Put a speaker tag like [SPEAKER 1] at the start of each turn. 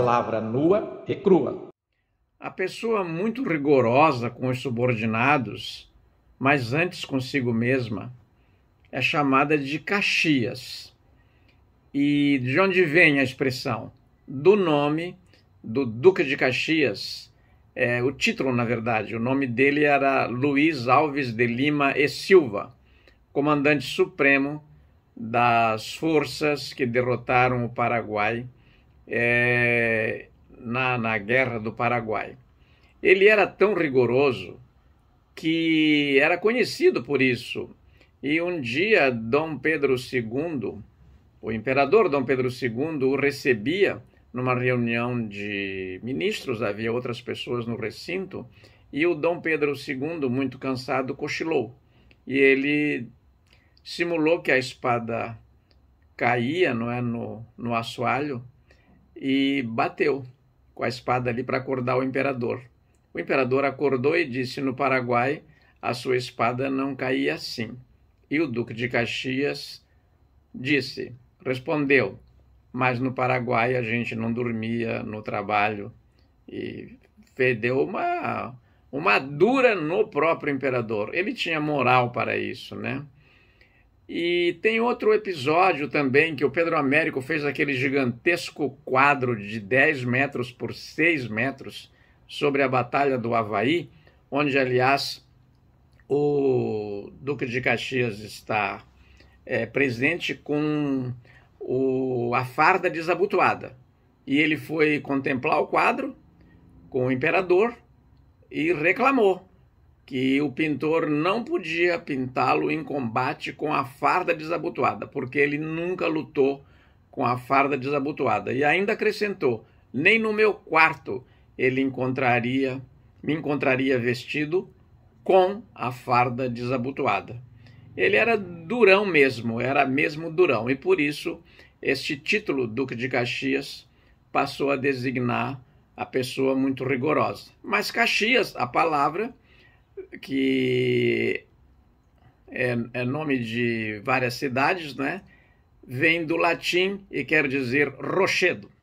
[SPEAKER 1] palavra nua e crua. A pessoa muito rigorosa com os subordinados, mas antes consigo mesma, é chamada de Caxias. E de onde vem a expressão? Do nome do Duque de Caxias, é, o título, na verdade, o nome dele era Luiz Alves de Lima e Silva, comandante supremo das forças que derrotaram o Paraguai é, na, na Guerra do Paraguai. Ele era tão rigoroso que era conhecido por isso. E um dia, Dom Pedro II, o imperador Dom Pedro II, o recebia numa reunião de ministros, havia outras pessoas no recinto, e o Dom Pedro II, muito cansado, cochilou. E ele simulou que a espada caía não é, no, no assoalho e bateu com a espada ali para acordar o imperador. O imperador acordou e disse: No Paraguai, a sua espada não caía assim. E o duque de Caxias disse, respondeu: Mas no Paraguai a gente não dormia no trabalho. E perdeu uma, uma dura no próprio imperador. Ele tinha moral para isso, né? E tem outro episódio também que o Pedro Américo fez aquele gigantesco quadro de 10 metros por 6 metros sobre a Batalha do Havaí, onde, aliás, o Duque de Caxias está é, presente com o, a farda desabotoada. E ele foi contemplar o quadro com o imperador e reclamou que o pintor não podia pintá-lo em combate com a farda desabotoada, porque ele nunca lutou com a farda desabotoada. E ainda acrescentou: nem no meu quarto ele encontraria, me encontraria vestido com a farda desabotoada. Ele era durão mesmo, era mesmo durão, e por isso este título Duque de Caxias passou a designar a pessoa muito rigorosa. Mas Caxias, a palavra, que é, é nome de várias cidades, né? Vem do latim e quer dizer rochedo.